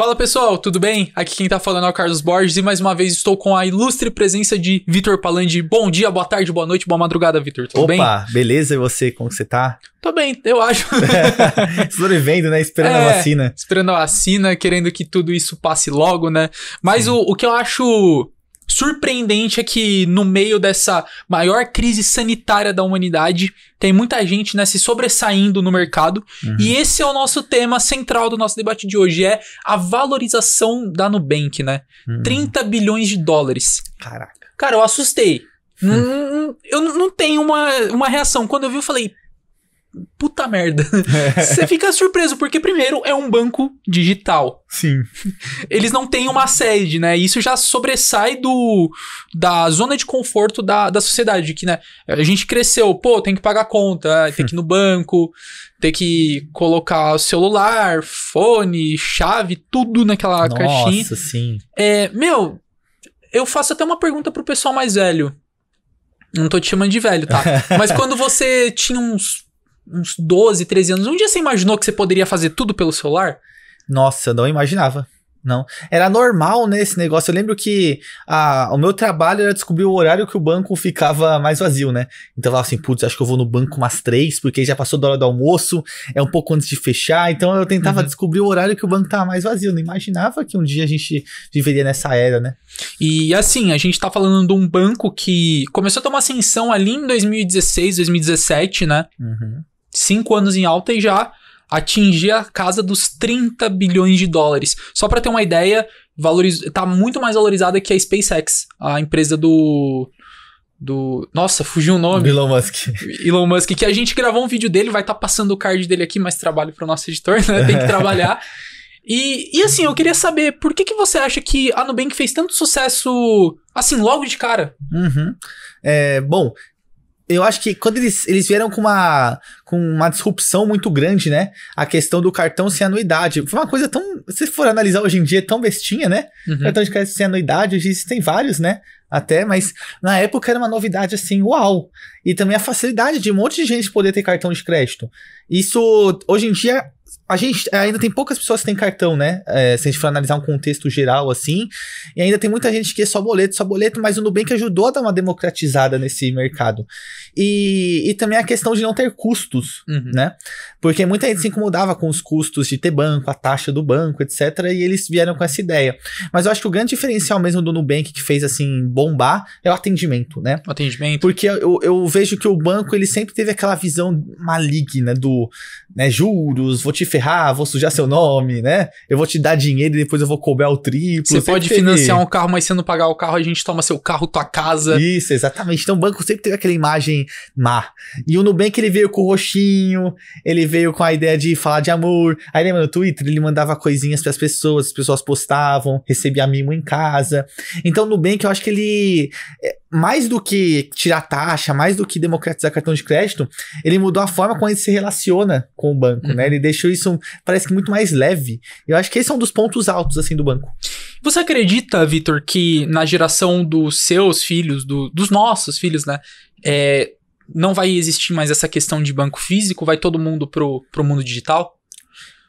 Fala pessoal, tudo bem? Aqui quem tá falando é o Carlos Borges e mais uma vez estou com a ilustre presença de Vitor Palandi. Bom dia, boa tarde, boa noite, boa madrugada, Vitor. Tudo Opa, bem? Opa, beleza? E você, como você tá? Tô bem, eu acho. Sobrevivendo, né? Esperando é, a vacina. Esperando a vacina, querendo que tudo isso passe logo, né? Mas o, o que eu acho Surpreendente é que, no meio dessa maior crise sanitária da humanidade, tem muita gente né, se sobressaindo no mercado. Uhum. E esse é o nosso tema central do nosso debate de hoje: é a valorização da Nubank, né? Uhum. 30 bilhões de dólares. Caraca. Cara, eu assustei. Hum. Hum, eu não tenho uma, uma reação. Quando eu vi, eu falei, puta merda. É. Você fica surpreso, porque primeiro é um banco digital. Sim. Eles não têm uma sede, né? Isso já sobressai do da zona de conforto da, da sociedade, que, né? A gente cresceu, pô, tem que pagar conta, tem que ir no banco, tem que colocar celular, fone, chave, tudo naquela Nossa, caixinha. Nossa, sim. É, meu, eu faço até uma pergunta pro pessoal mais velho. Não tô te chamando de velho, tá? Mas quando você tinha uns uns 12, 13 anos, um dia você imaginou que você poderia fazer tudo pelo celular? Nossa, não imaginava. Não. Era normal, né, esse negócio. Eu lembro que a, ah, o meu trabalho era descobrir o horário que o banco ficava mais vazio, né? Então eu falava assim, putz, acho que eu vou no banco umas três, porque já passou da hora do almoço, é um pouco antes de fechar. Então eu tentava uhum. descobrir o horário que o banco tava mais vazio. não imaginava que um dia a gente viveria nessa era, né? E assim, a gente tá falando de um banco que começou a tomar ascensão ali em 2016, 2017, né? Uhum cinco anos em alta e já atingir a casa dos 30 bilhões de dólares. Só para ter uma ideia, valoriz... tá muito mais valorizada que a SpaceX, a empresa do do, nossa, fugiu o nome. Elon Musk. Elon Musk, que a gente gravou um vídeo dele, vai estar tá passando o card dele aqui, mais trabalho para o nosso editor, né? Tem que trabalhar. E, e assim, eu queria saber, por que, que você acha que a Nubank fez tanto sucesso assim, logo de cara? Uhum. É, bom, eu acho que quando eles, eles vieram com uma, com uma disrupção muito grande, né? A questão do cartão sem anuidade. Foi uma coisa tão. Se for analisar hoje em dia, é tão bestinha, né? Uhum. Cartão de crédito sem anuidade, hoje existem vários, né? Até, mas na época era uma novidade assim, uau! E também a facilidade de um monte de gente poder ter cartão de crédito. Isso, hoje em dia, a gente ainda tem poucas pessoas que têm cartão, né? É, se a gente for analisar um contexto geral assim. E ainda tem muita gente que é só boleto, só boleto, mas o Nubank ajudou a dar uma democratizada nesse mercado. E, e também a questão de não ter custos, uhum. né? Porque muita gente se incomodava com os custos de ter banco, a taxa do banco, etc. E eles vieram com essa ideia. Mas eu acho que o grande diferencial mesmo do Nubank que fez assim bombar é o atendimento, né? O atendimento. Porque eu, eu vejo que o banco ele sempre teve aquela visão maligna do né, juros, vou te ferrar, vou sujar seu nome, né? Eu vou te dar dinheiro e depois eu vou cobrar o triplo. Você pode teve... financiar um carro, mas se não pagar o carro, a gente toma seu carro, tua casa. Isso, exatamente. Então o banco sempre teve aquela imagem má. E o Nubank ele veio com o roxinho, ele veio com a ideia de falar de amor. Aí lembra no Twitter, ele mandava coisinhas para as pessoas, as pessoas postavam, recebia mimo em casa. Então o Nubank eu acho que ele eh, mais do que tirar taxa, mais do que democratizar cartão de crédito, ele mudou a forma como ele se relaciona com o banco, né? uhum. né? Ele deixou isso, parece que muito mais leve. Eu acho que esse é um dos pontos altos, assim, do banco. Você acredita, Vitor, que na geração dos seus filhos, do, dos nossos filhos, né? é, não vai existir mais essa questão de banco físico? Vai todo mundo pro, pro mundo digital?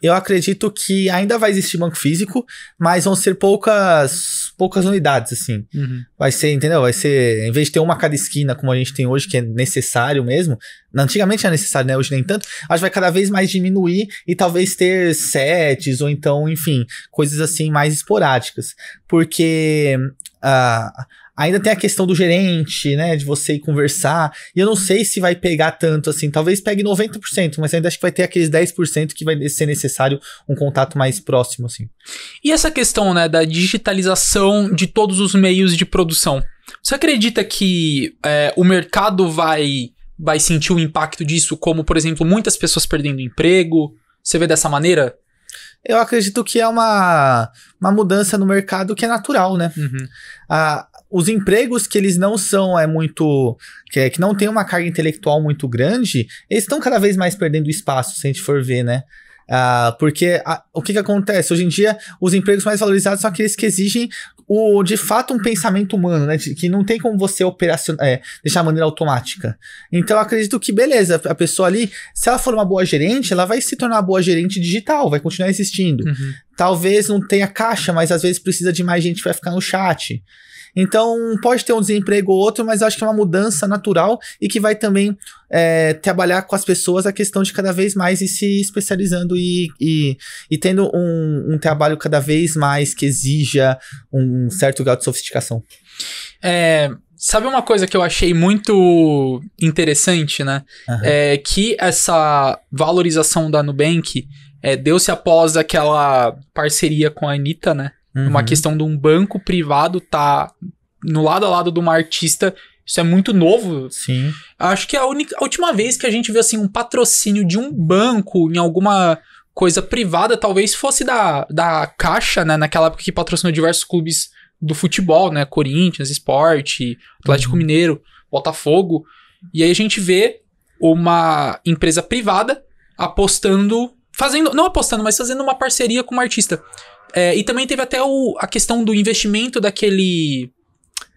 Eu acredito que ainda vai existir banco físico, mas vão ser poucas poucas unidades, assim. Uhum. Vai ser, entendeu? Vai ser, em vez de ter uma cada esquina, como a gente tem hoje, que é necessário mesmo, antigamente era necessário, né? Hoje nem tanto, acho que vai cada vez mais diminuir e talvez ter sets, ou então, enfim, coisas assim mais esporádicas. Porque a, ah, Ainda tem a questão do gerente, né? De você ir conversar. E eu não sei se vai pegar tanto assim. Talvez pegue 90%, mas ainda acho que vai ter aqueles 10% que vai ser necessário um contato mais próximo, assim. E essa questão, né, da digitalização de todos os meios de produção? Você acredita que é, o mercado vai, vai sentir o impacto disso? Como, por exemplo, muitas pessoas perdendo emprego? Você vê dessa maneira? Eu acredito que é uma, uma mudança no mercado que é natural, né? Uhum. A, os empregos que eles não são é muito que, é, que não tem uma carga intelectual muito grande, eles estão cada vez mais perdendo espaço, se a gente for ver, né? Ah, porque a, o que, que acontece? Hoje em dia, os empregos mais valorizados são aqueles que exigem o, de fato um pensamento humano, né? De, que não tem como você operacion... É, deixar de maneira automática. Então eu acredito que, beleza, a pessoa ali, se ela for uma boa gerente, ela vai se tornar uma boa gerente digital, vai continuar existindo. Uhum. Talvez não tenha caixa, mas às vezes precisa de mais gente para ficar no chat. Então, pode ter um desemprego ou outro, mas acho que é uma mudança natural e que vai também é, trabalhar com as pessoas a questão de cada vez mais ir se especializando e, e, e tendo um, um, trabalho cada vez mais que exija um certo grau de sofisticação. É, sabe uma coisa que eu achei muito interessante, né? Uhum. É que essa valorização da Nubank é, deu-se após aquela parceria com a Anitta, né? Uhum. Uma questão de um banco privado tá no lado a lado de uma artista. Isso é muito novo. Sim. Acho que é a, única, a última vez que a gente viu assim um patrocínio de um banco em alguma coisa privada, talvez fosse da, da Caixa, né? Naquela época que patrocinou diversos clubes do futebol, né? Corinthians, Esporte, Atlético uhum. Mineiro, Botafogo. E aí a gente vê uma empresa privada apostando, fazendo, não apostando, mas fazendo uma parceria com uma artista. É, e também teve até o, a questão do investimento daquele.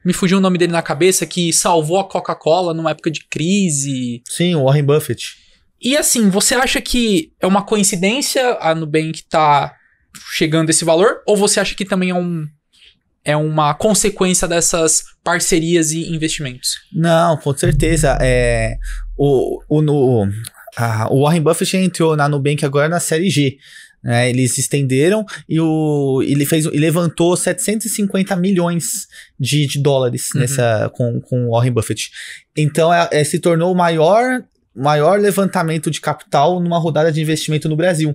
Me fugiu o nome dele na cabeça, que salvou a Coca-Cola numa época de crise. Sim, o Warren Buffett. E assim, você acha que é uma coincidência a Nubank tá chegando esse valor? Ou você acha que também é um, é uma consequência dessas parcerias e investimentos. Não, com certeza. É, o, o, no, a, o Warren Buffett entrou na Nubank agora na série G. Né? eles estenderam e o, ele fez e levantou 750 milhões de, de dólares uhum. nessa com, com Warren Buffett. Então é, é, se tornou o maior, maior levantamento de capital numa rodada de investimento no Brasil.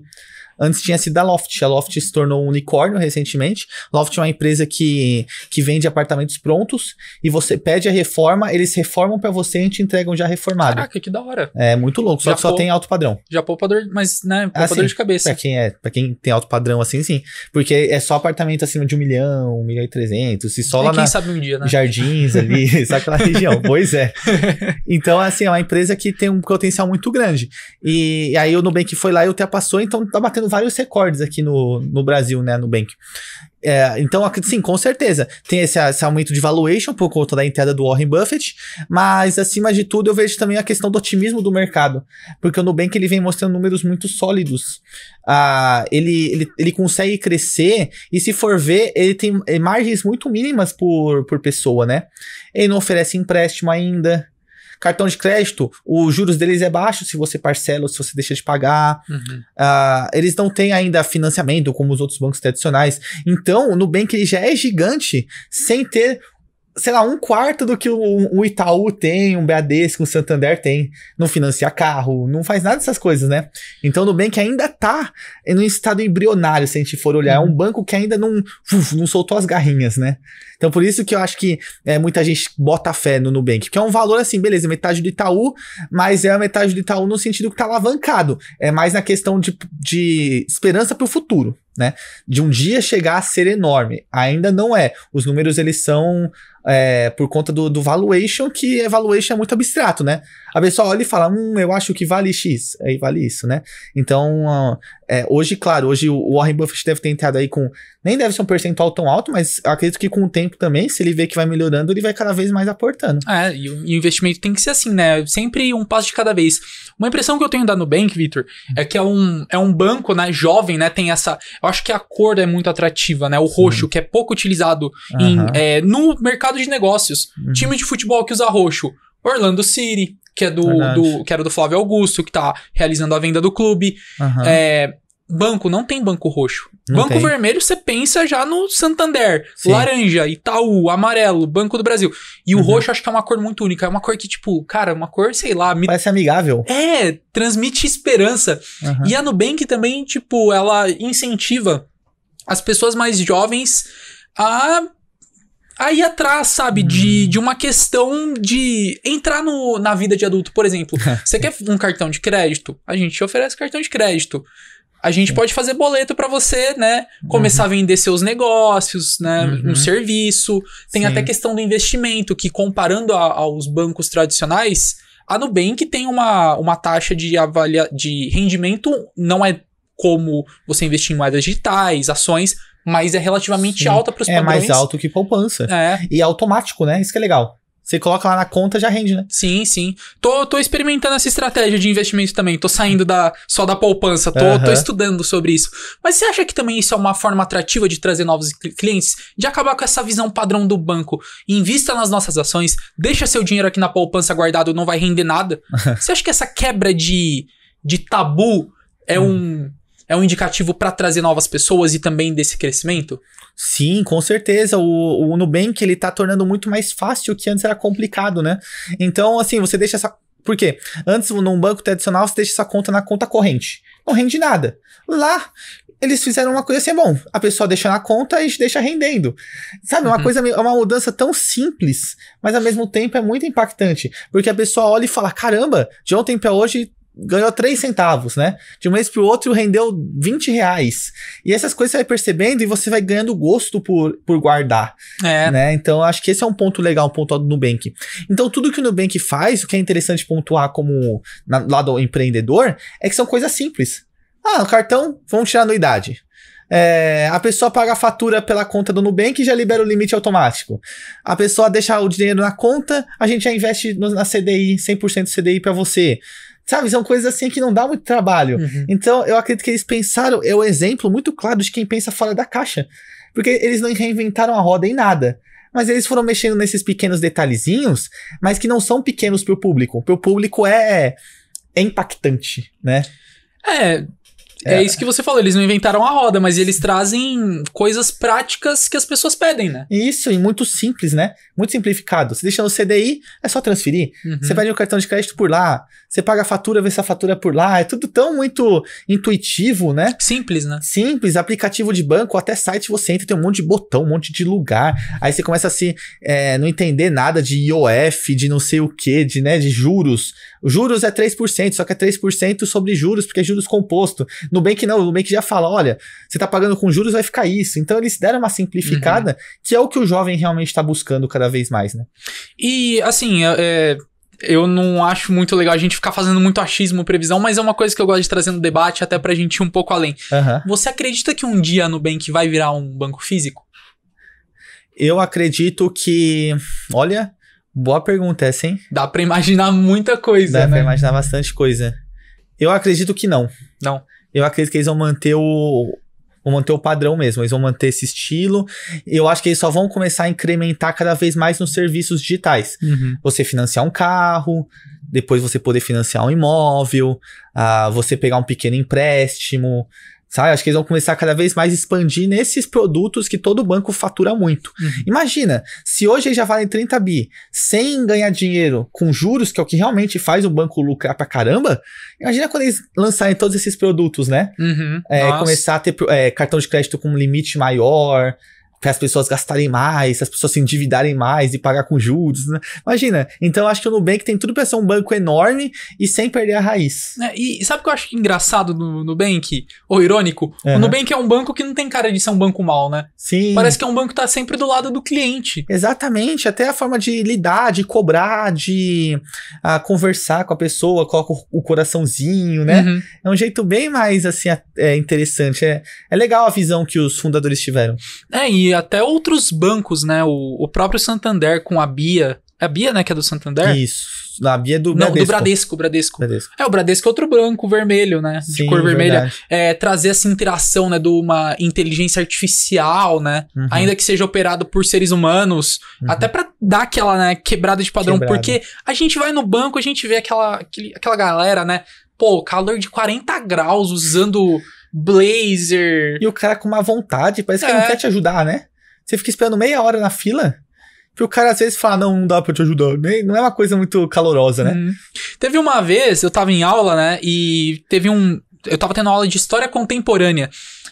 Antes tinha sido da Loft. A Loft se tornou um unicórnio recentemente. Loft é uma empresa que, que vende apartamentos prontos e você pede a reforma, eles reformam para você e te entregam já reformado. Caraca, que da hora. É muito louco, só já que só pô, tem alto padrão. Já poupador, mas né, assim, Poupador assim, de cabeça. Pra quem, é, pra quem tem alto padrão assim, sim. Porque é só apartamento acima de um milhão, um milhão e trezentos, e só lá quem na, sabe um dia, né? Jardins ali, sabe aquela região. Pois é. Então, assim, é uma empresa que tem um potencial muito grande. E, e aí o Nubank foi lá e passou, então tá batendo vários recordes aqui no, no Brasil, né, no É, então, sim, com certeza. Tem esse, esse, aumento de valuation por conta da entrada do Warren Buffett, mas acima de tudo eu vejo também a questão do otimismo do mercado, porque o Nubank ele vem mostrando números muito sólidos. Ah, ele, ele, ele consegue crescer e se for ver, ele tem eh, margens muito mínimas por, por pessoa, né? Ele não oferece empréstimo ainda, Cartão de crédito, os juros deles é baixo se você parcela ou se você deixa de pagar. Uhum. Uh, eles não têm ainda financiamento como os outros bancos tradicionais. Então, o Nubank ele já é gigante sem ter sei lá, um quarto do que o, Itaú tem, um Bradesco, um Santander tem. Não financia carro, não faz nada dessas coisas, né? Então o Nubank ainda está em um estado embrionário, se a gente for olhar. É um uhum. banco que ainda não, uf, não soltou as garrinhas, né? Então, por isso que eu acho que é, muita gente bota fé no Nubank, que é um valor assim, beleza, metade do Itaú, mas é a metade do Itaú no sentido que tá alavancado. É mais na questão de, de esperança para o futuro. Né? De um dia chegar a ser enorme. Ainda não é. Os números, eles são é, por conta do, do valuation, que é valuation é muito abstrato, né? A pessoa olha e fala, hum, eu acho que vale X, aí vale isso, né? Então, é, hoje, claro, hoje o Warren Buffett deve ter entrado aí com. Nem deve ser um percentual tão alto, mas acredito que com o tempo também, se ele vê que vai melhorando, ele vai cada vez mais aportando. É, e o investimento tem que ser assim, né? Sempre um passo de cada vez. Uma impressão que eu tenho da Nubank, Victor, é que é um, é um banco, né, jovem, né? Tem essa. Eu acho que a cor é muito atrativa, né? O roxo, que é pouco utilizado uhum. é, no mercado de negócios. Uhum. Time de futebol que usa roxo. Orlando City, que, é do, do, que era do Flávio Augusto, que tá realizando a venda do clube. Uhum. É, banco, não tem banco roxo. Não banco tem. vermelho, você pensa já no Santander, Sim. laranja, Itaú, amarelo, Banco do Brasil. E uhum. o roxo acho que é uma cor muito única. É uma cor que, tipo, cara, uma cor, sei lá. Me... Parece amigável. É, transmite esperança. Uhum. E a Nubank também, tipo, ela incentiva as pessoas mais jovens a aí atrás, sabe? Hum. De, de uma questão de entrar no, na vida de adulto. Por exemplo, você quer um cartão de crédito? A gente te oferece cartão de crédito. A gente é. pode fazer boleto para você, né? Começar uhum. a vender seus negócios, né? Uhum. Um serviço. Tem Sim. até questão do investimento, que comparando a, aos bancos tradicionais, a Nubank tem uma, uma taxa de, avalia, de rendimento, não é como você investir em moedas digitais, ações, mas é relativamente Sim. alta para os padrões. É mais alto que poupança. É. E é automático, né? Isso que é legal. Você coloca lá na conta, já rende, né? Sim, sim. Tô, tô experimentando essa estratégia de investimento também. Tô saindo da, só da poupança. Tô, uhum. tô estudando sobre isso. Mas você acha que também isso é uma forma atrativa de trazer novos clientes? De acabar com essa visão padrão do banco. Invista nas nossas ações, deixa seu dinheiro aqui na poupança guardado, não vai render nada. você acha que essa quebra de, de tabu é hum. um é um indicativo para trazer novas pessoas e também desse crescimento? Sim, com certeza. O, o Nubank ele tá tornando muito mais fácil o que antes era complicado, né? Então, assim, você deixa essa. Por quê? Antes, num banco tradicional, você deixa essa conta na conta corrente. Não rende nada. Lá, eles fizeram uma coisa assim, é bom, a pessoa deixa na conta e deixa rendendo. Sabe, uma uhum. coisa, é uma mudança tão simples, mas ao mesmo tempo é muito impactante, porque a pessoa olha e fala, caramba, de ontem para hoje ganhou 3 centavos, né? De um mês para o outro rendeu 20 reais. E essas coisas você vai percebendo e você vai ganhando gosto por, por guardar. É. Né? Então, acho que esse é um ponto legal, um ponto do Nubank. Então, tudo que o Nubank faz, o que é interessante pontuar como na, lado empreendedor, é que são coisas simples. Ah, o cartão, vamos tirar anuidade. É, a pessoa paga a fatura pela conta do Nubank e já libera o limite automático. A pessoa deixa o dinheiro na conta, a gente já investe na CDI, 100% CDI para você. Sabe, são coisas assim que não dá muito trabalho. Uhum. Então, eu acredito que eles pensaram, é o um exemplo muito claro de quem pensa fora da caixa. Porque eles não reinventaram a roda em nada. Mas eles foram mexendo nesses pequenos detalhezinhos, mas que não são pequenos para o público. Para o público é, é impactante, né? É, é. é. isso que você falou, eles não inventaram a roda, mas eles trazem coisas práticas que as pessoas pedem, né? Isso, e muito simples, né? Muito simplificado. Você deixa no CDI, é só transferir. Uhum. Você pede o cartão de crédito por lá, você paga a fatura, vê se a fatura é por lá. É tudo tão muito intuitivo, né? Simples, né? Simples, aplicativo de banco, até site você entra, tem um monte de botão, um monte de lugar. Aí você começa a se é, não entender nada de IOF, de não sei o que, de, né, de juros. Juros é 3%, só que é 3% sobre juros, porque é juros composto. Nubank não, o Nubank já fala, olha, você está pagando com juros, vai ficar isso. Então eles deram uma simplificada, uhum. que é o que o jovem realmente está buscando cada vez mais, né? E, assim, é, é, eu não acho muito legal a gente ficar fazendo muito achismo previsão, mas é uma coisa que eu gosto de trazer no debate, até pra gente ir um pouco além. Uhum. Você acredita que um dia a Nubank vai virar um banco físico? Eu acredito que, olha, Boa pergunta essa, hein? Dá pra imaginar muita coisa, Dá né? pra imaginar bastante coisa. Eu acredito que não. Não. Eu acredito que eles vão manter o, vão manter o padrão mesmo, eles vão manter esse estilo. Eu acho que eles só vão começar a incrementar cada vez mais nos serviços digitais. Uhum. Você financiar um carro, depois você poder financiar um imóvel, uh, você pegar um pequeno empréstimo, Sabe? Acho que eles vão começar a cada vez mais expandir nesses produtos que todo banco fatura muito. Uhum. Imagina, se hoje eles já valem 30 bi, sem ganhar dinheiro com juros, que é o que realmente faz o banco lucrar pra caramba, imagina quando eles lançarem todos esses produtos, né? Uhum. É, começar a ter é, cartão de crédito com um limite maior, para as pessoas gastarem mais, as pessoas se endividarem mais e pagar com juros, né? Imagina. Então eu acho que o Nubank tem tudo para ser um banco enorme e sem perder a raiz. É, e sabe o que eu acho é engraçado no Nubank? Ou irônico? Uhum. O Nubank é um banco que não tem cara de ser um banco mal, né? Sim. Parece que é um banco que tá sempre do lado do cliente. Exatamente. Até a forma de lidar, de cobrar, de uh, conversar com a pessoa, coloca o coraçãozinho, né? Uhum. É um jeito bem mais, assim, é interessante. É, é legal a visão que os fundadores tiveram. É, e e até outros bancos, né? O, o próprio Santander com a Bia. É a Bia, né, que é do Santander? Isso. a Bia é do Bradesco. Não, do Bradesco, Bradesco. Bradesco. É, o Bradesco é outro branco, vermelho, né? De Sim, cor vermelha. É, trazer essa interação, né, de uma inteligência artificial, né? Uhum. Ainda que seja operado por seres humanos. Uhum. Até para dar aquela, né, quebrada de padrão. Quebrado. Porque a gente vai no banco, a gente vê aquela, aquele, aquela galera, né? Pô, calor de 40 graus usando blazer. E o cara com uma vontade, parece que é. ele não é. quer te ajudar, né? Você fica esperando meia hora na fila. Que o cara às vezes fala, não, não dá pra te ajudar. Não é uma coisa muito calorosa, né? Hum. Teve uma vez, eu tava em aula, né? E teve um. Eu tava tendo aula de história contemporânea.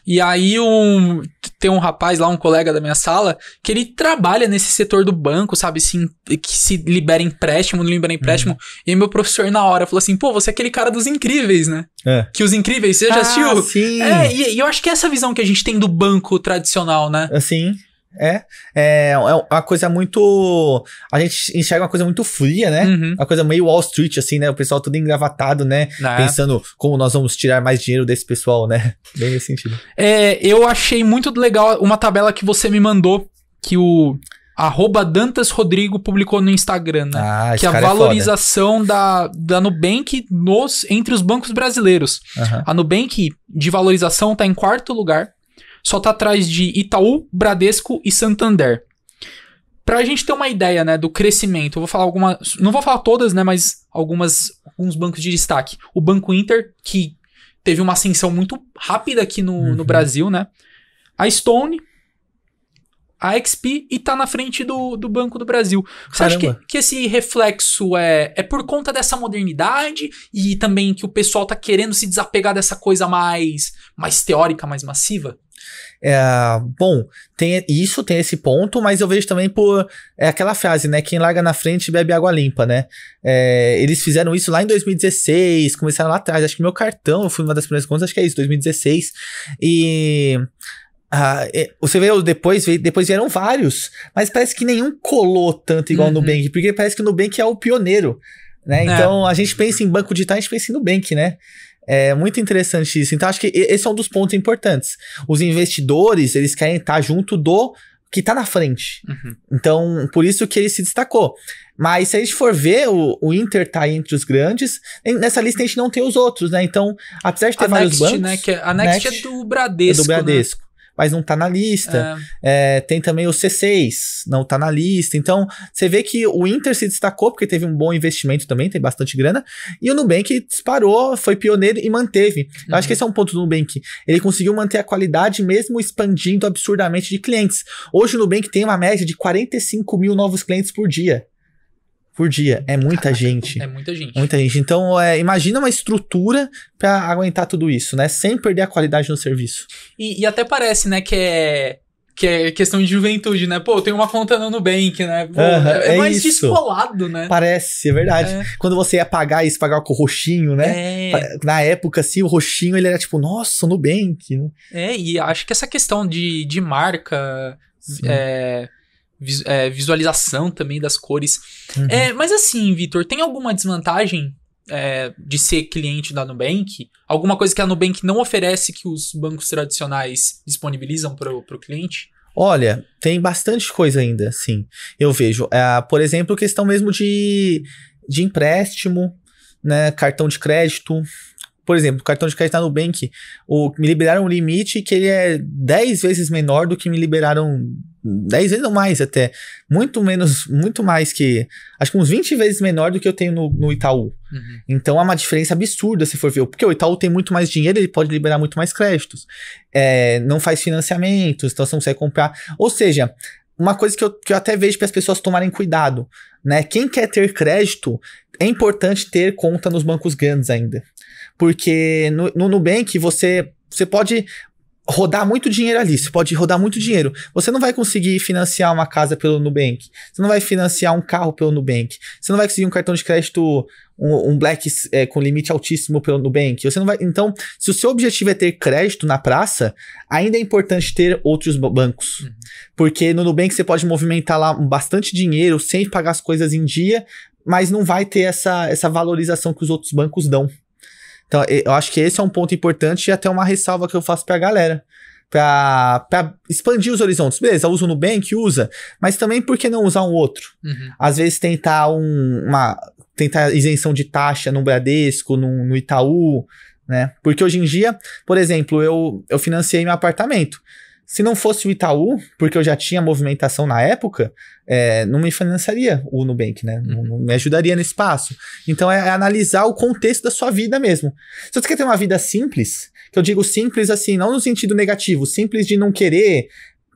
E aí um tem um rapaz lá, um colega da minha sala, que ele trabalha nesse setor do banco, sabe, se, que se libera empréstimo, não libera empréstimo. Uhum. E meu professor na hora falou assim: "Pô, você é aquele cara dos incríveis, né?" É. Que os incríveis, você já ah, assistiu? Sim. É, e, e, eu acho que é essa visão que a gente tem do banco tradicional, né? Assim. É, é, é uma coisa muito. A gente enxerga uma coisa muito fria, né? Uhum. Uma coisa meio Wall Street, assim, né? O pessoal todo engravatado, né? É. Pensando como nós vamos tirar mais dinheiro desse pessoal, né? Bem nesse sentido. É, eu achei muito legal uma tabela que você me mandou, que o arroba Dantas Rodrigo publicou no Instagram, né? Ah, que a é valorização é da, da Nubank nos, entre os bancos brasileiros. Uhum. A Nubank de valorização está em quarto lugar só tá atrás de Itaú, Bradesco e Santander. Para a gente ter uma ideia, né, do crescimento, eu vou falar algumas, não vou falar todas, né, mas algumas alguns bancos de destaque. O Banco Inter, que teve uma ascensão muito rápida aqui no, uhum. no Brasil, né? A Stone, a XP e tá na frente do, do Banco do Brasil. Você Caramba. acha que, que esse reflexo é, é por conta dessa modernidade e também que o pessoal tá querendo se desapegar dessa coisa mais, mais teórica, mais massiva? É, bom, tem isso, tem esse ponto, mas eu vejo também por é aquela frase, né? Quem larga na frente bebe água limpa, né? É, eles fizeram isso lá em 2016, começaram lá atrás. Acho que meu cartão foi uma das primeiras contas, acho que é isso, 2016. E ah, é, você vê depois, depois vieram vários, mas parece que nenhum colou tanto igual uhum. o Nubank, porque parece que o Nubank é o pioneiro. Né? É. Então a gente pensa em banco digital, a gente pensa em Nubank, né? É muito interessante isso. Então, acho que esse é um dos pontos importantes. Os investidores, eles querem estar tá junto do que está na frente. Uhum. Então, por isso que ele se destacou. Mas se a gente for ver, o, o Inter tá entre os grandes. Nessa lista a gente não tem os outros, né? Então, apesar de ter a vários Next, bancos... Né, que é, a Next, é Next, é do Bradesco, É do né? Bradesco. Né? mas não tá na lista. É. É, tem também o C6, não tá na lista. Então, você vê que o Inter se destacou porque teve um bom investimento também, tem bastante grana. E o Nubank disparou, foi pioneiro e manteve. Eu acho que uhum. esse é um ponto do Nubank. Ele conseguiu manter a qualidade mesmo expandindo absurdamente de clientes. Hoje o Nubank tem uma média de 45 mil novos clientes por dia por dia. É muita Caraca, gente. É muita gente. Muita gente. Então, é, imagina uma estrutura para aguentar tudo isso, né? Sem perder a qualidade no serviço. E, e, até parece, né, que é. Que é questão de juventude, né? Pô, tem uma conta no Nubank, né? Pô, é, é, é mais isso. descolado, né? Parece, é verdade. É. Quando você ia pagar isso, pagava com o roxinho, né? É. Na época, assim, o roxinho ele era tipo, nossa, Nubank. Né? É, e acho que essa questão de, de marca. É, é, visualização também das cores. Uhum. É, mas assim, Vitor, tem alguma desvantagem é, de ser cliente da Nubank? Alguma coisa que a Nubank não oferece que os bancos tradicionais disponibilizam para o cliente? Olha, tem bastante coisa ainda, sim. Eu vejo. É, por exemplo, questão mesmo de, de empréstimo, né? Cartão de crédito, por exemplo, o cartão de crédito da Nubank, o, me liberaram um limite que ele é 10 vezes menor do que me liberaram 10 vezes ou mais até. Muito menos, muito mais que. Acho que uns 20 vezes menor do que eu tenho no, no Itaú. Uhum. Então há é uma diferença absurda se for ver. Porque o Itaú tem muito mais dinheiro, ele pode liberar muito mais créditos. É, não faz financiamentos, então você não consegue comprar. Ou seja, uma coisa que eu, que eu até vejo para as pessoas tomarem cuidado, né? Quem quer ter crédito, é importante ter conta nos bancos grandes ainda. Porque no, no Nubank você, você pode rodar muito dinheiro ali, você pode rodar muito dinheiro. Você não vai conseguir financiar uma casa pelo Nubank, você não vai financiar um carro pelo Nubank, você não vai conseguir um cartão de crédito, um, um black é, com limite altíssimo pelo Nubank. Você não vai. Então, se o seu objetivo é ter crédito na praça, ainda é importante ter outros bancos. Uhum. Porque no Nubank você pode movimentar lá bastante dinheiro sem pagar as coisas em dia, mas não vai ter essa, essa valorização que os outros bancos dão. Então, eu acho que esse é um ponto importante e até uma ressalva que eu faço pra galera. Pra, pra expandir os horizontes. Beleza, usa o Nubank, usa. Mas também por que não usar um outro? Uhum. Às vezes tentar um, uma. tentar isenção de taxa no Bradesco, no, no Itaú, né? Porque hoje em dia, por exemplo, eu, eu financiei meu apartamento. Se não fosse o Itaú, porque eu já tinha movimentação na época, é, não me financiaria o Nubank, né? Não, não me ajudaria nesse passo. Então é, é, analisar o contexto da sua vida mesmo. Se você quer ter uma vida simples, que eu digo simples assim, não no sentido negativo, simples de não querer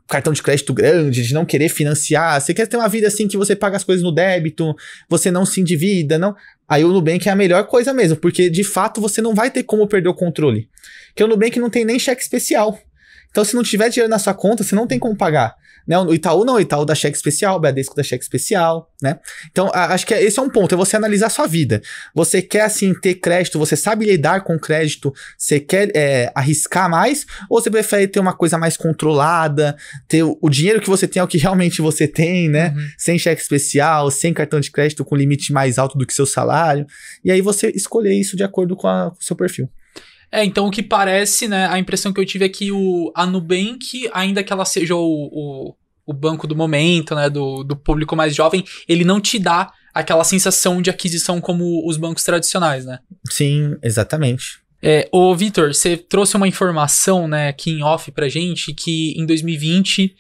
cartão de crédito grande, de não querer financiar, você quer ter uma vida assim que você paga as coisas no débito, você não se endivida, não. Aí o Nubank é a melhor coisa mesmo, porque de fato você não vai ter como perder o controle. Porque o Nubank não tem nem cheque especial. Então, se não tiver dinheiro na sua conta, você não tem como pagar. Né? O Itaú não, o Itaú dá cheque especial, o Bradesco dá cheque especial, né? Então, a, acho que é, esse é um ponto, é você analisar a sua vida. Você quer, assim, ter crédito, você sabe lidar com crédito, você quer é, arriscar mais, ou você prefere ter uma coisa mais controlada, ter o, o dinheiro que você tem é o que realmente você tem, né? Uhum. Sem cheque especial, sem cartão de crédito, com limite mais alto do que seu salário. E aí você escolher isso de acordo com, a, com o seu perfil. É, então o que parece, né, a impressão que eu tive é que o, a Nubank, ainda que ela seja o, o, o banco do momento, né, do, do público mais jovem, ele não te dá aquela sensação de aquisição como os bancos tradicionais, né? Sim, exatamente. É, ô, Vitor, você trouxe uma informação, né, aqui em off pra gente, que em 2020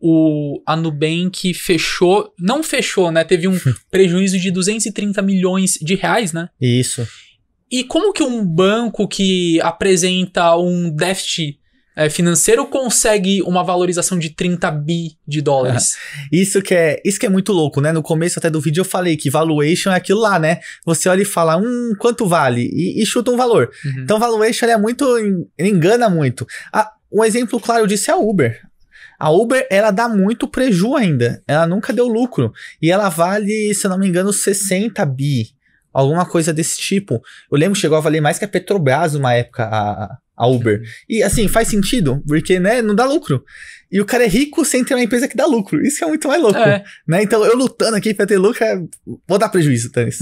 o, a Nubank fechou, não fechou, né, teve um prejuízo de 230 milhões de reais, né? Isso. Isso. E como que um banco que apresenta um déficit eh, financeiro consegue uma valorização de 30 bi de dólares. isso, que é, isso que é muito louco, né? No começo até do vídeo eu falei que valuation é aquilo lá, né? Você olha e fala, hum, quanto vale? E, e chuta um valor. Uhum. Então valuation é muito, engana muito. Ah, um exemplo claro disso é a Uber. A Uber, ela dá muito prejuízo ainda. Ela nunca deu lucro. E ela vale, se eu não me engano, 60 bi. Alguma coisa desse tipo. Eu lembro que chegou a valer mais que a Petrobras uma época, a, a Uber. E assim, faz sentido, porque, né, não dá lucro. E o cara é rico sem ter uma empresa que dá lucro. Isso é muito mais louco, é. né? Então, eu lutando aqui pra ter lucro, é, vou dar prejuízo, Tânis.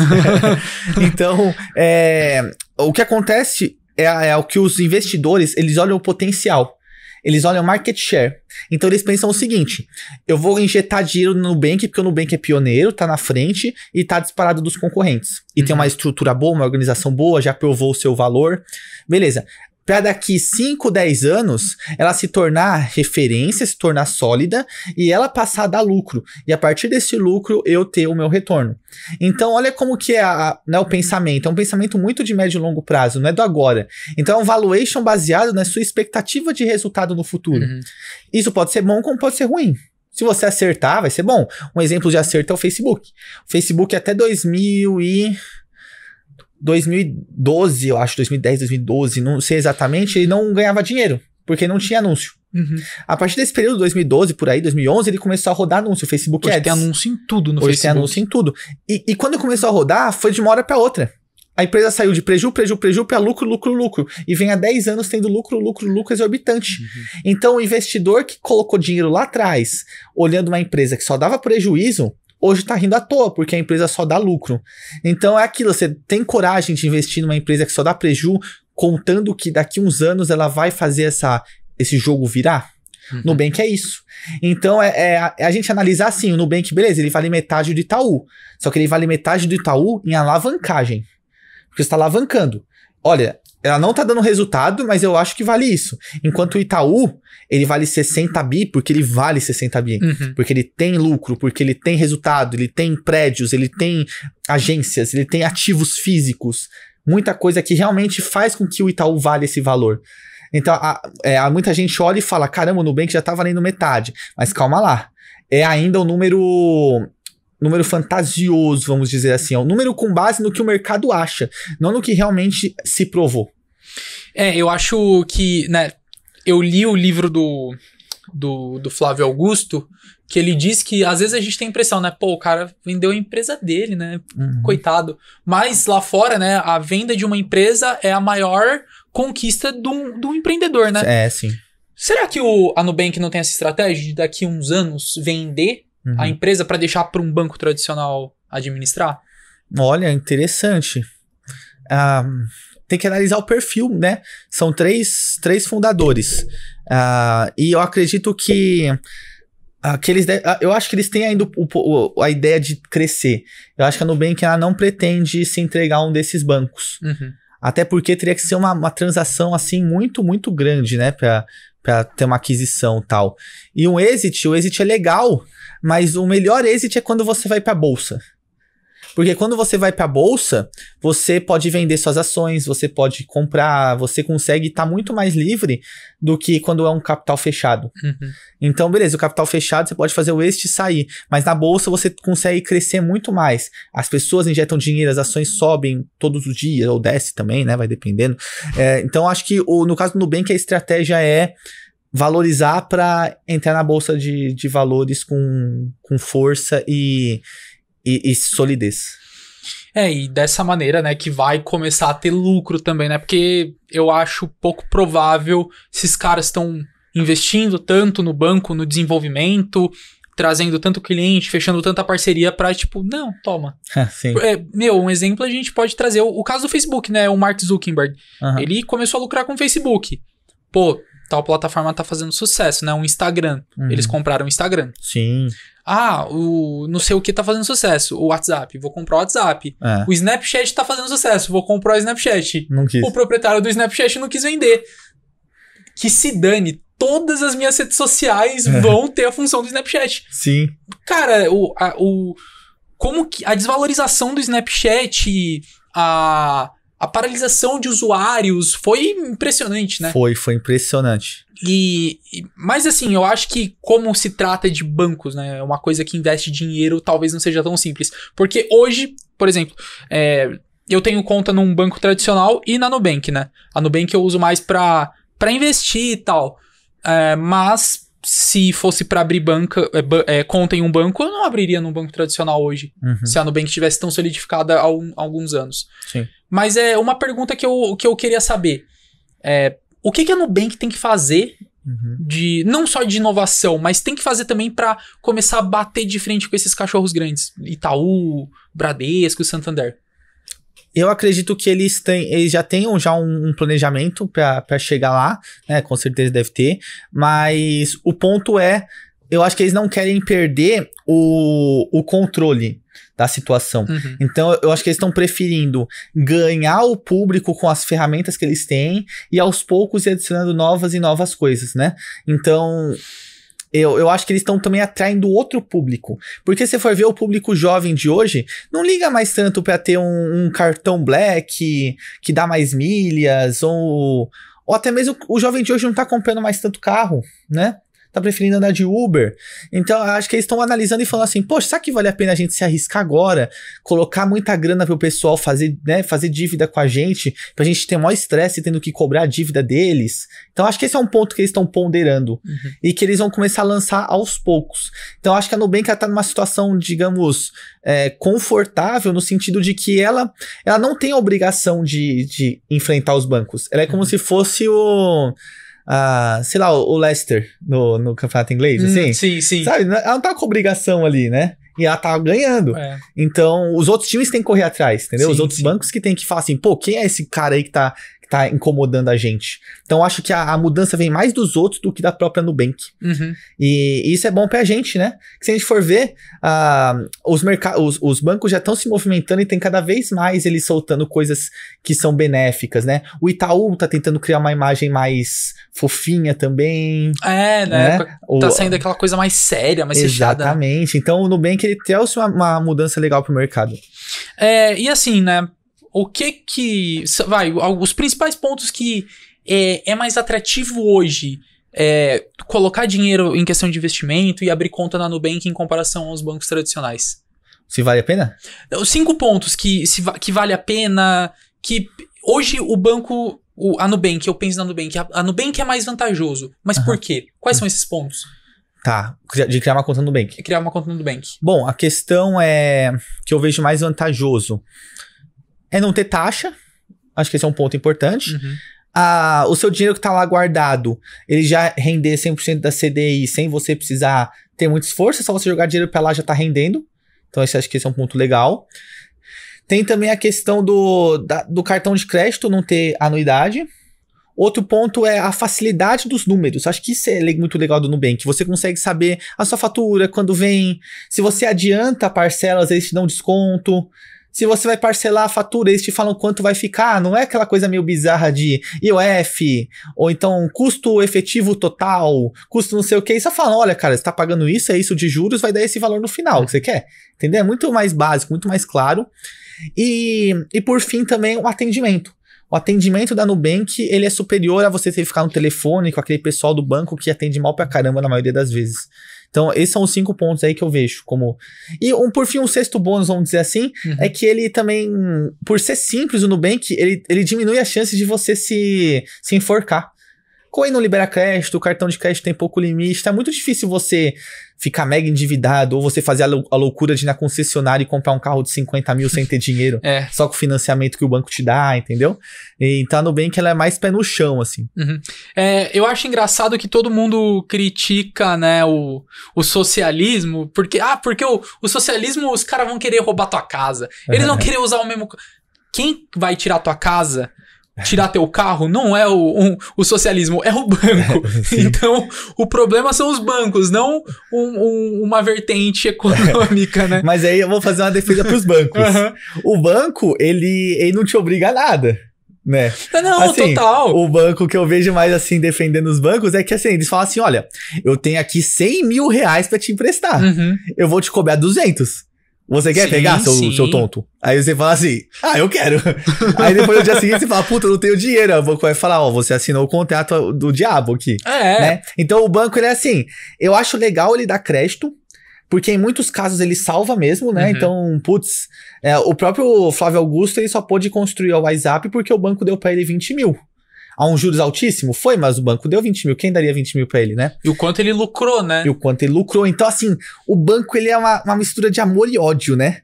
então, é... o que acontece é, é o que os investidores, eles olham o potencial. Eles olham market share. Então eles pensam o seguinte: eu vou injetar dinheiro no Nubank, porque o Nubank é pioneiro, tá na frente e tá disparado dos concorrentes. E uhum. tem uma estrutura boa, uma organização boa, já provou o seu valor. Beleza para daqui 5, 10 anos ela se tornar referência, se tornar sólida e ela passar a dar lucro. E a partir desse lucro eu ter o meu retorno. Então olha como que é a, né, o pensamento. É um pensamento muito de médio e longo prazo, não é do agora. Então é um valuation baseado na sua expectativa de resultado no futuro. Uhum. Isso pode ser bom como pode ser ruim. Se você acertar, vai ser bom. Um exemplo de acerto é o Facebook. O Facebook é até 2000 e 2012, eu acho, 2010, 2012, não sei exatamente, ele não ganhava dinheiro, porque não tinha anúncio. Uhum. A partir desse período, 2012, por aí, 2011, ele começou a rodar anúncio, Facebook Hoje Ads. tem anúncio em tudo no Hoje Facebook. tem anúncio em tudo. E, e quando começou a rodar, foi de uma hora para outra. A empresa saiu de preju, preju, preju para lucro, lucro, lucro. E vem há 10 anos tendo lucro, lucro, lucro exorbitante. Uhum. Então, o investidor que colocou dinheiro lá atrás, olhando uma empresa que só dava prejuízo, hoje tá rindo à toa, porque a empresa só dá lucro. Então é aquilo, você tem coragem de investir numa empresa que só dá preju, contando que daqui uns anos ela vai fazer essa, esse jogo virar? Uhum. Nubank é isso. Então, é, é, a, é, a gente analisar assim, o Nubank, beleza, ele vale metade do Itaú. Só que ele vale metade do Itaú em alavancagem. Porque você está alavancando. Olha, ela não tá dando resultado, mas eu acho que vale isso. Enquanto o Itaú, ele vale 60 bi porque ele vale 60 bi. Uhum. Porque ele tem lucro, porque ele tem resultado, ele tem prédios, ele tem agências, ele tem ativos físicos. Muita coisa que realmente faz com que o Itaú vale esse valor. Então, há, é, muita gente olha e fala: caramba, o Nubank já tá valendo metade. Mas calma lá. É ainda o um número número fantasioso, vamos dizer assim. É um número com base no que o mercado acha, não no que realmente se provou. É, eu acho que, né, eu li o livro do, do, do Flávio Augusto, que ele diz que às vezes a gente tem a impressão, né? Pô, o cara vendeu a empresa dele, né? Uhum. Coitado. Mas lá fora, né? A venda de uma empresa é a maior conquista do, do empreendedor, né? É, sim. Será que o, a Nubank não tem essa estratégia de daqui uns anos vender uhum. a empresa para deixar para um banco tradicional administrar? Olha, interessante. Ah, tem que analisar o perfil, né? São três, três fundadores. Ah, e eu acredito que. Aqueles, ah, ah, eu acho que eles têm ainda o, o, a ideia de crescer. Eu acho que a Nubank ela não pretende se entregar a um desses bancos. Uhum. Até porque teria que ser uma, uma transação assim muito, muito grande, né? Para ter uma aquisição tal. E um exit, o exit é legal mas o melhor exit é quando você vai para a bolsa. Porque quando você vai para a bolsa, você pode vender suas ações, você pode comprar, você consegue estar tá muito mais livre do que quando é um capital fechado. Uhum. Então, beleza, o capital fechado você pode fazer o este sair, mas na bolsa você consegue crescer muito mais. As pessoas injetam dinheiro, as ações sobem todos os dias, ou desce também, né? Vai dependendo. É, então, acho que o, no caso do Nubank, a estratégia é valorizar para entrar na bolsa de, de valores com, com força e, e, e, solidez. É, e dessa maneira, né, que vai começar a ter lucro também, né? Porque eu acho pouco provável esses caras estão investindo tanto no banco, no desenvolvimento, trazendo tanto cliente, fechando tanta parceria para tipo, não, toma. Ah, é, meu, um exemplo a gente pode trazer o, o, caso do Facebook, né? O Mark Zuckerberg. Uhum. Ele começou a lucrar com o Facebook. Pô, tal plataforma tá fazendo sucesso, né? Um Instagram. Uhum. Eles compraram o Instagram. Sim. Ah, o não sei o que tá fazendo sucesso. O WhatsApp, vou comprar o WhatsApp. É. O Snapchat tá fazendo sucesso, vou comprar o Snapchat. Não quis. O proprietário do Snapchat não quis vender. Que se dane, todas as minhas redes sociais é. vão ter a função do Snapchat. Sim. Cara, o, a, o como que a desvalorização do Snapchat, a a paralisação de usuários foi impressionante, né? Foi, foi impressionante. E, mas assim, eu acho que como se trata de bancos, né? É uma coisa que investe dinheiro talvez não seja tão simples. Porque hoje, por exemplo, é, eu tenho conta num banco tradicional e na Nubank, né? A Nubank eu uso mais pra, investir e tal. É, mas se fosse para abrir banca, é, é, conta em um banco, eu não abriria num banco tradicional hoje. Uhum. Se a Nubank tivesse tão solidificada há, um, há, alguns anos. Sim. Mas é uma pergunta que eu, que eu queria saber. É, o que, que a Nubank tem que fazer uhum. de não só de inovação, mas tem que fazer também para começar a bater de frente com esses cachorros grandes? Itaú, Bradesco, Santander. Eu acredito que eles, têm, eles já tenham já um, um planejamento para chegar lá, né? Com certeza deve ter. Mas o ponto é, eu acho que eles não querem perder o, o controle da situação. Uhum. Então, eu acho que eles estão preferindo ganhar o público com as ferramentas que eles têm e aos poucos adicionando novas e novas coisas, né? Então, eu, eu acho que eles estão também atraindo outro público. Porque se for ver o público jovem de hoje, não liga mais tanto para ter um, um, cartão black que dá mais milhas, ou, ou até mesmo o jovem de hoje não tá comprando mais tanto carro, né? tá preferindo andar de Uber. Então, acho que eles estão analisando e falando assim, poxa, será que vale a pena a gente se arriscar agora? Colocar muita grana pro pessoal fazer, né, fazer dívida com a gente, pra gente ter maior estresse tendo que cobrar a dívida deles. Então, acho que esse é um ponto que eles estão ponderando uhum. e que eles vão começar a lançar aos poucos. Então, acho que a Nubank está numa situação, digamos, é, confortável no sentido de que ela, ela não tem a obrigação de, de enfrentar os bancos. Ela é como uhum. se fosse o a, sei lá, o Leicester no, no campeonato inglês, uhum. assim. Sim, sim. Sabe? É, ela não tá com obrigação ali, né? E ela tá ganhando. É. Então, os outros times têm que correr atrás, entendeu? Sim, os outros sim. bancos que têm que falar assim, pô, quem é esse cara aí que tá tá incomodando a gente. Então acho que a, a, mudança vem mais dos outros do que da própria Nubank. Uhum. E, e, isso é bom pra gente, né? Que se a gente for ver, uh, os, os, os bancos já estão se movimentando e tem cada vez mais eles soltando coisas que são benéficas, né? O Itaú tá tentando criar uma imagem mais fofinha também. É, né? né? Tá saindo aquela coisa mais séria, mais Exatamente. Né? Exatamente. Então o Nubank ele trouxe uma, uma mudança legal pro mercado. É, e assim, né? o que que. Vai, os principais pontos que é, é mais atrativo hoje é, colocar dinheiro em questão de investimento e abrir conta na Nubank em comparação aos bancos tradicionais? Se vale a pena? Os cinco pontos que, se, que vale a pena, que hoje o banco, o, a Nubank, eu penso na Nubank, a, a Nubank é mais vantajoso, mas por quê? Quais hum. são esses pontos? Tá, de criar uma conta no Nubank. Criar uma conta no Nubank. Bom, a questão é que eu vejo mais vantajoso é não ter taxa. Acho que esse é um ponto importante. Uhum. Ah, o seu dinheiro que está lá guardado, ele já render 100% da CDI sem você precisar ter muito esforço, é só você jogar dinheiro para lá já está rendendo. Então, esse, acho que esse é um ponto legal. Tem também a questão do, da, do cartão de crédito não ter anuidade. Outro ponto é a facilidade dos números. Acho que isso é muito legal do Nubank. Você consegue saber a sua fatura, quando vem, se você adianta parcelas, eles te dão desconto se você vai parcelar a fatura, eles te falam quanto vai ficar, não é aquela coisa meio bizarra de IOF, ou então custo efetivo total, custo não sei o que, e só falam, olha, cara, você tá pagando isso, é isso de juros, vai dar esse valor no final que você quer. Entendeu? É muito mais básico, muito mais claro. E, e por fim, também o atendimento. O atendimento da Nubank, ele é superior a você ter que ficar no telefone com aquele pessoal do banco que atende mal pra caramba na maioria das vezes. Então, esses são os cinco pontos aí que eu vejo como. E um, por fim, um sexto bônus, vamos dizer assim, uhum. é que ele também, por ser simples o Nubank, ele, ele diminui a chance de você se, se enforcar. Coin não libera crédito, o cartão de crédito tem pouco limite, tá muito difícil você ficar mega endividado ou você fazer a, lou a loucura de ir na concessionária e comprar um carro de 50 mil sem ter dinheiro, é. só com o financiamento que o banco te dá, entendeu? E no bem que ela é mais pé no chão, assim. Uhum. É, eu acho engraçado que todo mundo critica, né, o, o socialismo, porque, ah, porque o, o socialismo os caras vão querer roubar tua casa, eles uhum. vão é. querer usar o mesmo... Quem vai tirar tua casa tirar teu carro não é o, um, o socialismo, é o banco. então, o problema são os bancos, não um, um, uma vertente econômica, né? Mas aí eu vou fazer uma defesa para os bancos. Uhum. O banco, ele, ele não te obriga a nada. Né? Não, assim, total. O banco que eu vejo mais assim defendendo os bancos é que assim, eles falam assim: olha, eu tenho aqui 100 mil reais para te emprestar, uhum. eu vou te cobrar 200. Você quer sim, pegar, seu, seu tonto? Aí você fala assim, ah, eu quero. Aí depois no dia seguinte você fala, puta, eu não tenho dinheiro. O banco vai falar, ó, você assinou o contrato do diabo aqui. É. Né? Então o banco, ele é assim, eu acho legal ele dar crédito, porque em muitos casos ele salva mesmo, né? Uhum. Então, putz, é, o próprio Flávio Augusto, ele só pôde construir o WhatsApp porque o banco deu para ele 20 mil a um juros altíssimo? Foi, mas o banco deu 20 mil. Quem daria 20 mil para ele, né? E o quanto ele lucrou, né? E o quanto ele lucrou. Então, assim, o banco ele é uma, uma mistura de amor e ódio, né?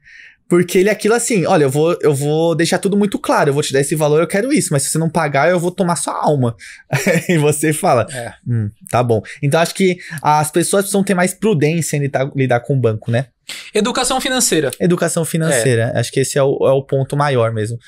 Porque ele é aquilo assim, olha, eu vou, eu vou deixar tudo muito claro, eu vou te dar esse valor, eu quero isso, mas se você não pagar, eu vou tomar sua alma. e você fala, é. hum, tá bom. Então acho que as pessoas precisam ter mais prudência em lidar, lidar com o banco, né? Educação financeira. Educação financeira, é. acho que esse é o, é o ponto maior mesmo.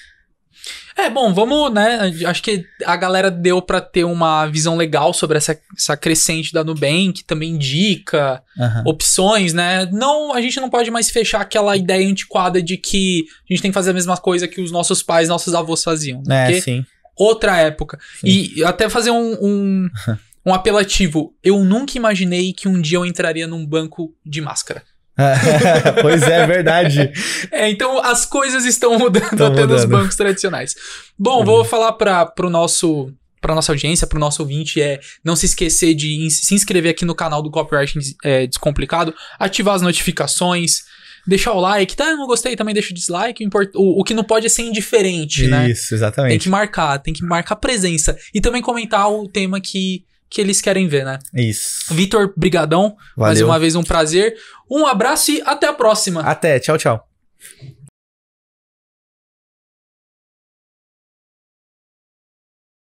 É, bom, vamos, né? Acho que a galera deu para ter uma visão legal sobre essa, essa crescente da Nubank, também indica uhum. opções, né? Não, a gente não pode mais fechar aquela ideia antiquada de que a gente tem que fazer a mesma coisa que os nossos pais, nossos avós faziam. Né? É, sim. Outra época. Sim. E até fazer um, um, um apelativo. Eu nunca imaginei que um dia eu entraria num banco de máscara. pois é, é, verdade. É, então as coisas estão mudando até mudando. nos bancos tradicionais. Bom, uhum. vou falar para o nosso para nossa audiência, para o nosso ouvinte, é não se esquecer de se inscrever aqui no canal do Copywriting é, Descomplicado, ativar as notificações, deixar o like, tá? Não gostei, também deixa o dislike. O, o, que não pode é ser indiferente, Isso, né? Isso, exatamente. Tem que marcar, tem que marcar presença. E também comentar o tema que que eles querem ver, né? Isso. Vitor, brigadão. Valeu. Mais uma vez um prazer. Um abraço e até a próxima. Até, tchau, tchau.